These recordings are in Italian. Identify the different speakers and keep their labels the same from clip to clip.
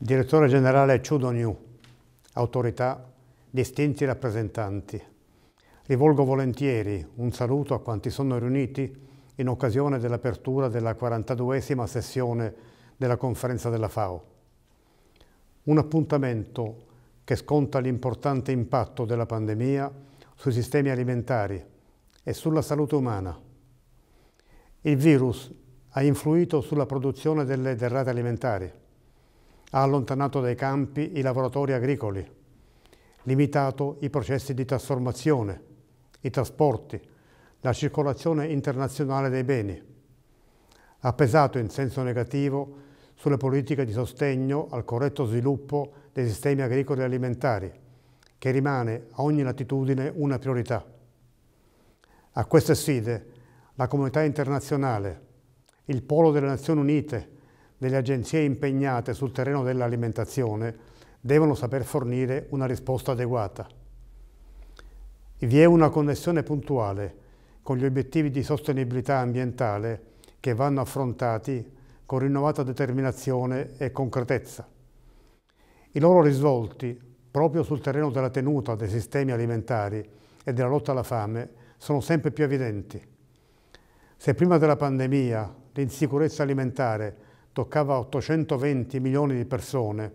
Speaker 1: Direttore generale Ciudo New, autorità, distinti rappresentanti. Rivolgo volentieri un saluto a quanti sono riuniti in occasione dell'apertura della 42esima sessione della conferenza della FAO. Un appuntamento che sconta l'importante impatto della pandemia sui sistemi alimentari e sulla salute umana. Il virus ha influito sulla produzione delle derrate alimentari, ha allontanato dai campi i lavoratori agricoli, limitato i processi di trasformazione, i trasporti, la circolazione internazionale dei beni, ha pesato in senso negativo sulle politiche di sostegno al corretto sviluppo dei sistemi agricoli e alimentari, che rimane a ogni latitudine una priorità. A queste sfide la comunità internazionale, il Polo delle Nazioni Unite, delle agenzie impegnate sul terreno dell'alimentazione devono saper fornire una risposta adeguata. Vi è una connessione puntuale con gli obiettivi di sostenibilità ambientale che vanno affrontati con rinnovata determinazione e concretezza. I loro risvolti, proprio sul terreno della tenuta dei sistemi alimentari e della lotta alla fame, sono sempre più evidenti. Se prima della pandemia l'insicurezza alimentare toccava 820 milioni di persone.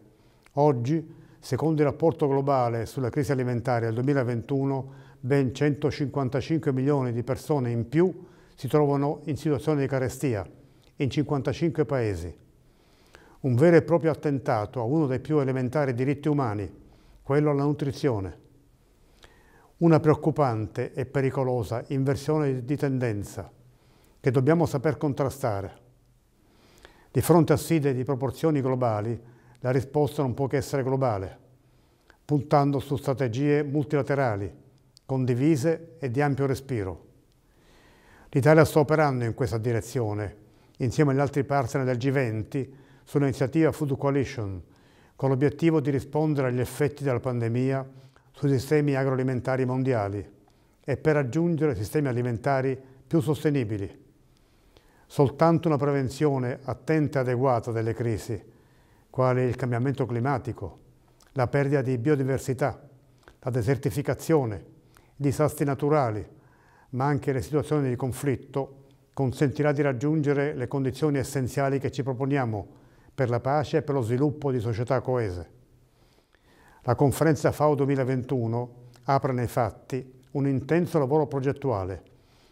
Speaker 1: Oggi, secondo il rapporto globale sulla crisi alimentare del 2021, ben 155 milioni di persone in più si trovano in situazione di carestia in 55 paesi. Un vero e proprio attentato a uno dei più elementari diritti umani, quello alla nutrizione. Una preoccupante e pericolosa inversione di tendenza che dobbiamo saper contrastare. Di fronte a sfide di proporzioni globali, la risposta non può che essere globale, puntando su strategie multilaterali, condivise e di ampio respiro. L'Italia sta operando in questa direzione, insieme agli altri partner del G20, sull'iniziativa Food Coalition, con l'obiettivo di rispondere agli effetti della pandemia sui sistemi agroalimentari mondiali e per raggiungere sistemi alimentari più sostenibili. Soltanto una prevenzione attenta e adeguata delle crisi, quali il cambiamento climatico, la perdita di biodiversità, la desertificazione, i disastri naturali, ma anche le situazioni di conflitto, consentirà di raggiungere le condizioni essenziali che ci proponiamo per la pace e per lo sviluppo di società coese. La conferenza FAO 2021 apre nei fatti un intenso lavoro progettuale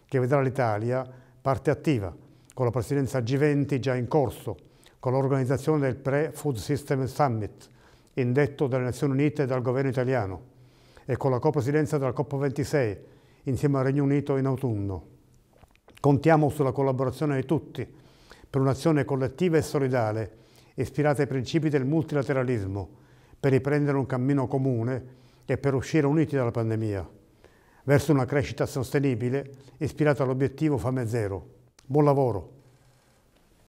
Speaker 1: che vedrà l'Italia parte attiva con la presidenza G20 già in corso, con l'organizzazione del Pre-Food System Summit, indetto dalle Nazioni Unite e dal governo italiano, e con la copresidenza della COP26, insieme al Regno Unito in autunno. Contiamo sulla collaborazione di tutti per un'azione collettiva e solidale, ispirata ai principi del multilateralismo, per riprendere un cammino comune e per uscire uniti dalla pandemia, verso una crescita sostenibile ispirata all'obiettivo fame zero. Buon lavoro.